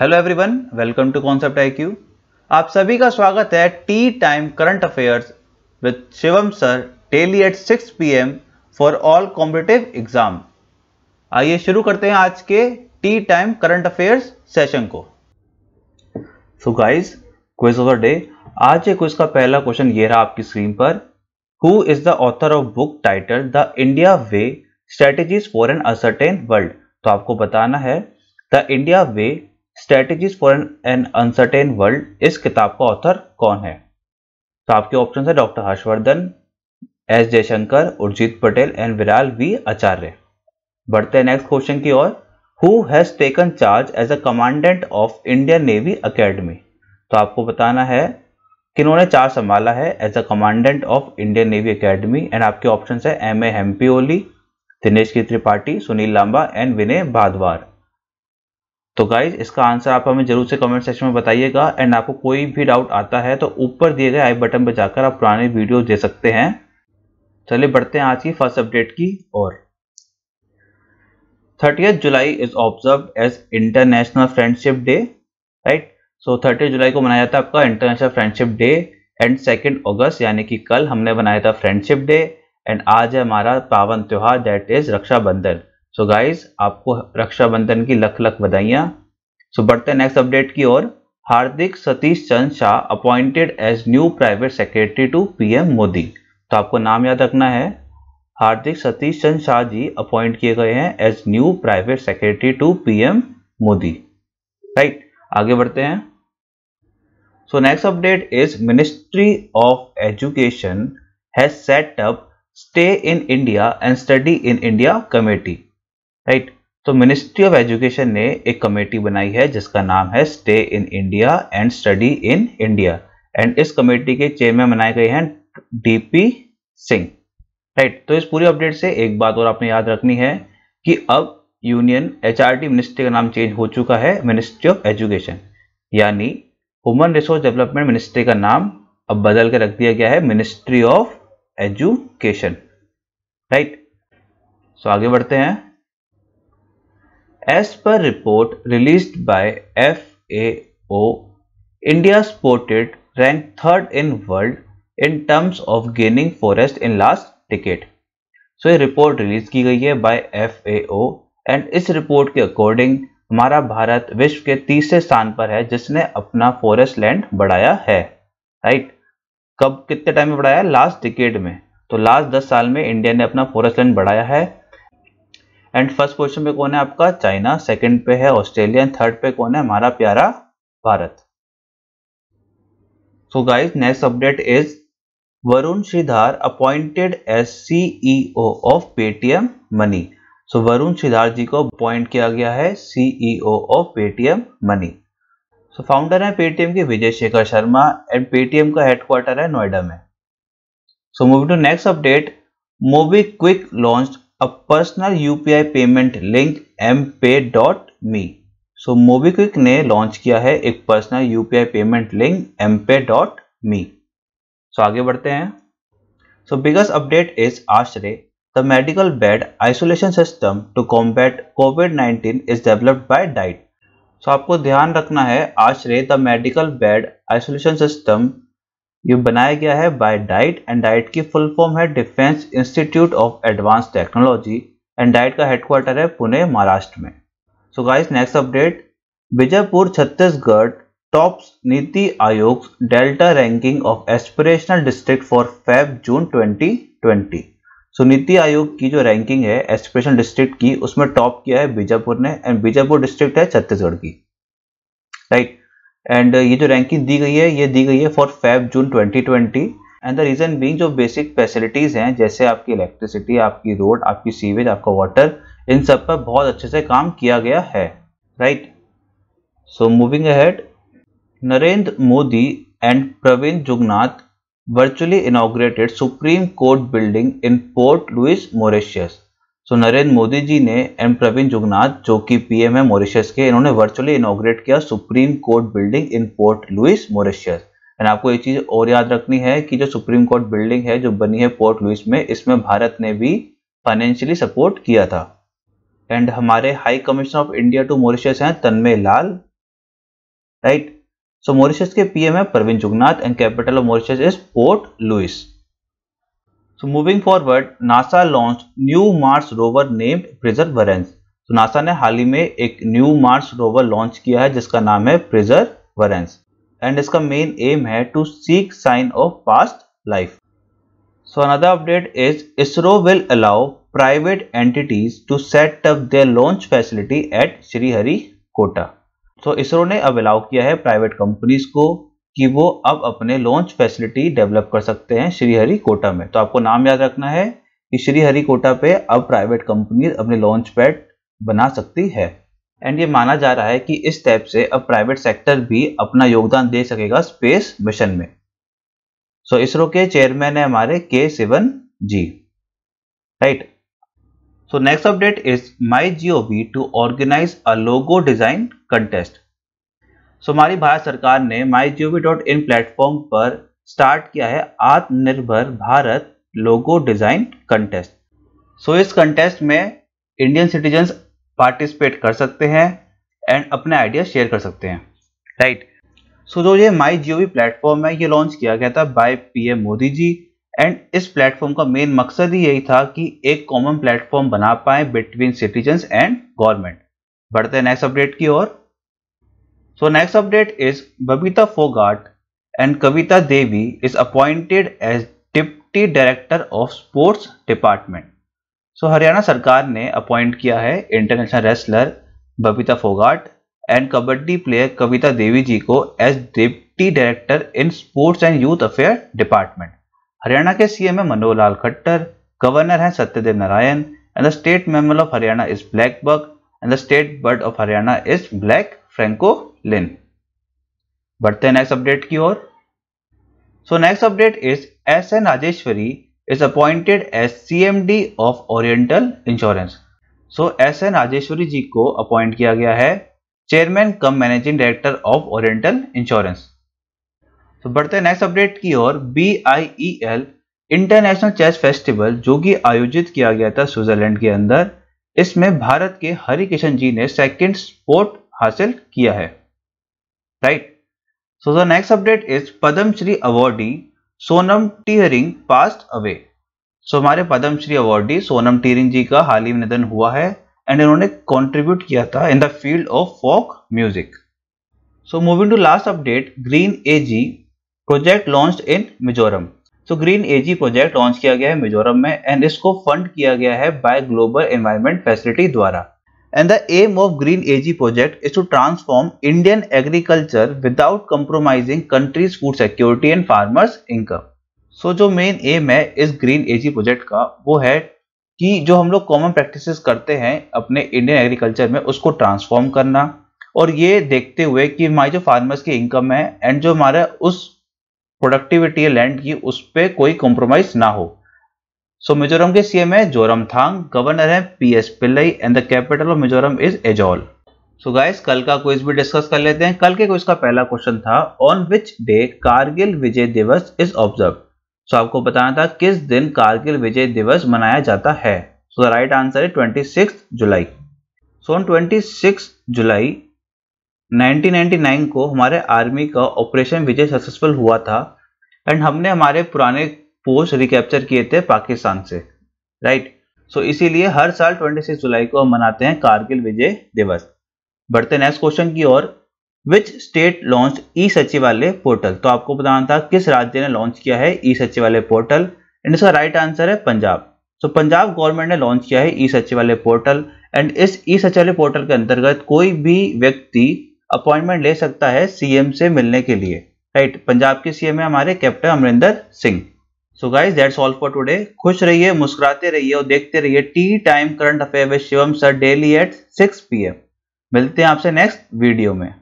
Hello everyone welcome to concept I आप सभी का स्वागत है tea time current affairs with Shivam sir daily at 6 PM for all competitive exam आइए शुरू करते हैं आज के tea time current affairs session को so guys quiz of the day आज के क्विज का पहला क्वेश्चन ये रहा आपकी स्क्रीन पर who is the author of book title the India way strategies for an uncertain world तो आपको बताना है the India way strategies for an an uncertain world इस किताब का ऑथर कौन है तो आपके ऑप्शन है doctor Harshvardhan S Jaishankar Urjit Patel and Viral V Acharya बढ़ते हैं नेक्स्ट क्वेश्चन की ओर who has taken charge as a commandant of Indian navy academy तो आपको बताना है किन्होंने चार्ज संभाला है as a commandant of Indian navy academy and आपके ऑप्शन है M A Hampiholi Dinesh K Tripathi Sunil Lamba and Vinay Badhwar तो गाइज इसका आंसर आप हमें जरूर से कमेंट सेक्शन में बताइएगा एंड आपको कोई भी डाउट आता है तो ऊपर दिए गए आई बटन पर जाकर आप पुराने वीडियो दे सकते हैं चलिए बढ़ते हैं आज की फर्स्ट अपडेट की और thirty July is observe as international friendship day right so thirty July को मनाया जाता है आपका international friendship day and second August यानी कि कल हमने बनाया था फ्रेंडशिप डे एंड आज है हमारा पावन त्यौहार that is Rakshabandhan so so guys आपको रक्षाबंधन की लख लख बधाइया सो बढ़ते नेक्स्ट अपडेट की ओर Hardik Satish Chand Shah appointed as new private secretary to PM Modi तो आपको नाम याद रखना है हार्दिक सतीश चंद शाह जी अपॉइंट किए गए हैं as new private secretary to PM Modi right आगे बढ़ते हैं so next update is ministry of education has set up stay in India and study in India committee right तो मिनिस्ट्री ऑफ एजुकेशन ने एक कमेटी बनाई है जिसका नाम है stay in India and study in India and इस committee के चेयरमैन बनाए गए हैं डीपी सिंह राइट तो इस पूरी अपडेट से एक बात और आपने याद रखनी है कि अब यूनियन एचआरटी मिनिस्ट्री का नाम चेंज हो चुका है मिनिस्ट्री ऑफ एजुकेशन यानी ह्यूमन रिसोर्स डेवलपमेंट मिनिस्ट्री का नाम अब बदल के रख दिया गया है ministry of education right so आगे बढ़ते हैं As per report released by FAO, India sported ranked third in world in terms of gaining forest in last decade. So so, ये रिपोर्ट रिलीज की गई है बाय एफएओ एंड इस report के according हमारा भारत विश्व के तीसरे स्थान पर है जिसने अपना फॉरेस्ट लैंड बढ़ाया है राइट कब कितने टाइम में बढ़ाया लास्ट डिकेड में तो लास्ट दस साल में इंडिया ने अपना फॉरेस्ट लैंड बढ़ाया है एंड फर्स्ट पोजिशन पे कौन है आपका चाइना सेकेंड पे है ऑस्ट्रेलिया एंड थर्ड पे कौन है हमारा प्यारा Bharat so guys next update is Varun Sridhar appointed as CEO of Paytm money so Varun Sridhar ji को अपॉइंट किया गया है CEO of Paytm money so founder है पेटीएम के विजय शेखर शर्मा एंड पेटीएम का हेडक्वार्टर है नोएडा में so moving to next update MobiKwik launch personal UPI payment link M pay dot me so MobiKwik ने लॉन्च किया है एक personal UPI payment link M pay dot me so आगे बढ़ते हैं so biggest update is Ashray the medical bed isolation system to combat covid 19 is developed by DIAT so आपको ध्यान रखना है Ashray the medical bed isolation system ये बनाया गया है बाय डाइट एंड डाइट की फुल फॉर्म है defence institute of advance technology and DIAT का हेडक्वार्टर है पुणे महाराष्ट्र में so guys next update Bijapur Chhattisgarh tops NITI Aayog delta ranking of aspirational district for Feb June 2020 so so, NITI आयोग की जो रैंकिंग है एस्पिरेशनल डिस्ट्रिक्ट की उसमें टॉप किया है बीजापुर ने एंड बीजापुर डिस्ट्रिक्ट है छत्तीसगढ़ की राइट right. एंड uh, ये जो रैंकिंग दी गई है ये दी गई है for Feb June 2020 and the reason being जो बेसिक फैसिलिटीज़ हैं जैसे आपकी इलेक्ट्रिसिटी आपकी रोड आपकी सीवेज आपका वाटर इन सब पर बहुत अच्छे से काम किया गया है right so moving ahead Narendra Modi and Pravind Jugnauth virtually inaugurated supreme court building in Port Louis Mauritius so Narendra Modi ji ने एम प्रवीण जुगनाथ जो कि पीएम है मॉरिशस के इन्होंने वर्चुअली इनोग्रेट किया supreme court building in Port Louis Mauritius and आपको एक चीज़ और याद रखनी है कि जो सुप्रीम कोर्ट बिल्डिंग है जो बनी है पोर्ट लुइस में इसमें भारत ने भी फाइनेंशियली सपोर्ट किया था एंड हमारे high commissioner of India to Mauritius हैं Tanmaya Lal right so Mauritius के पीएम है Pravind Jugnauth and capital of Mauritius is Port Louis moving forward NASA launch new Mars rover named named Perseverance तो नासा ने हाल ही में एक न्यू मार्स रोवर लॉन्च किया है जिसका नाम है वरेंस एंड इसका मेन एम है to seek sign of past life so another update is ISRO will allow private entities to set up their launch facility at Sriharikota so ISRO ने अब allow किया है प्राइवेट कंपनीज को कि वो अब अपने लॉन्च फैसिलिटी डेवलप कर सकते हैं श्रीहरिकोटा में तो आपको नाम याद रखना है कि कोटा पे अब प्राइवेट कंपनी अपने लॉन्च पैड बना सकती है एंड ये माना जा रहा है कि इस स्टेप से अब प्राइवेट सेक्टर भी अपना योगदान दे सकेगा स्पेस मिशन में सो so, इसरो के चेयरमैन है हमारे K Sivan ji right so next update is my gov to organize a logo design contest सो हमारी भारत सरकार ने माई प्लेटफॉर्म पर स्टार्ट किया है Atmanirbhar Bharat logo design contest so इस कंटेस्ट में इंडियन सिटीजन पार्टिसिपेट कर सकते हैं एंड अपने आइडिया शेयर कर सकते हैं राइट right. सो so, जो ये माई जियो प्लेटफॉर्म है ये लॉन्च किया गया था by PM Modi ji and इस प्लेटफॉर्म का मेन मकसद ही यही था कि एक कॉमन प्लेटफॉर्म बना पाए बिटवीन सिटीजन एंड गवर्नमेंट बढ़ते नेक्स्ट अपडेट की ओर So next update is Babita Fogart and Kavita Devi is appointed as Deputy Director of Sports Department. So Haryana सरकार ने appoint किया है international wrestler Babita Fogart and kabaddi player Kavita Devi ji को as Deputy Director in Sports and Youth affair Department. Haryana के CM है Manohar Lal Khattar governor हैं Satyadev Narayan and the state mammal of Haryana is black buck and the state bird of Haryana is black francolin बढ़ते next update की ओर so next update is S N Rajeshwari is appointed as C of oriental insurance so S N Rajeshwari ji को appoint किया गया है chairman cum managing director of oriental insurance तो बढ़ते next update की ओर B I E L international chess festival जो कि आयोजित किया गया था स्विट्जरलैंड के अंदर इसमें भारत के हरिकिशन जी ने सेकंड स्पोर्ट हासिल किया है right so the next update is Padmashri awardee Sonam Tshering passed away so हमारे पद्मश्री श्री अवार्डी सोनम टीहरिंग जी का हाल ही में निधन हुआ है एंड इन्होंने कॉन्ट्रीब्यूट किया था in the field of folk music so moving to last update green AG project launch in Mizoram so green AG project launch किया गया है मिजोरम में एंड इसको फंड किया गया है बाय ग्लोबल एनवायरमेंट फैसिलिटी द्वारा and the aim of Green AG project is to transform Indian agriculture without compromising country's food security and farmers' income. So so, जो मेन एम है इस ग्रीन एजी प्रोजेक्ट का वो है कि जो हम लोग कॉमन प्रैक्टिसेस करते हैं अपने इंडियन एग्रीकल्चर में उसको ट्रांसफॉर्म करना और ये देखते हुए कि हमारी जो फार्मर्स की इनकम है एंड जो हमारा उस प्रोडक्टिविटी है लैंड की उस पर कोई कॉम्प्रोमाइज़ ना हो So मिजोरम के सीएम है जोरम थांग गवर्नर है P S Pillai and the capital of Mizoram is Aizawl so guys कल का क्विज भी डिस्कस कर लेते हैं कल के क्विज का पहला क्वेश्चन था on which day Kargil Vijay Diwas is observe सो आपको बताना था किस दिन कारगिल विजय दिवस मनाया जाता है सो द राइट आंसर है twenty six July so on twenty six July 1999 को हमारे आर्मी का ऑपरेशन विजय सक्सेसफुल हुआ था एंड हमने हमारे पुराने पोस्ट रिकैप्चर किए थे पाकिस्तान से राइट सो इसीलिए हर साल 26 जुलाई को हम मनाते हैं कारगिल विजय दिवस बढ़ते नेक्स्ट क्वेश्चन की ओर which state launch E Sachivalaya portal तो आपको बताना था किस राज्य ने लॉन्च किया है ई सचिवालय पोर्टल एंड इसका राइट आंसर है Punjab so so, Punjab government ने लॉन्च किया है ई सचिवालय पोर्टल एंड इस ई सचिवालय पोर्टल के अंतर्गत कोई भी व्यक्ति अपॉइंटमेंट ले सकता है सीएम से मिलने के लिए राइट पंजाब के सीएम है हमारे captain Amarinder Singh so guys that's all for today खुश रहिए मुस्कुराते रहिए और देखते रहिए tea time current affair with Shivam sir daily at 6 M मिलते हैं आपसे नेक्स्ट वीडियो में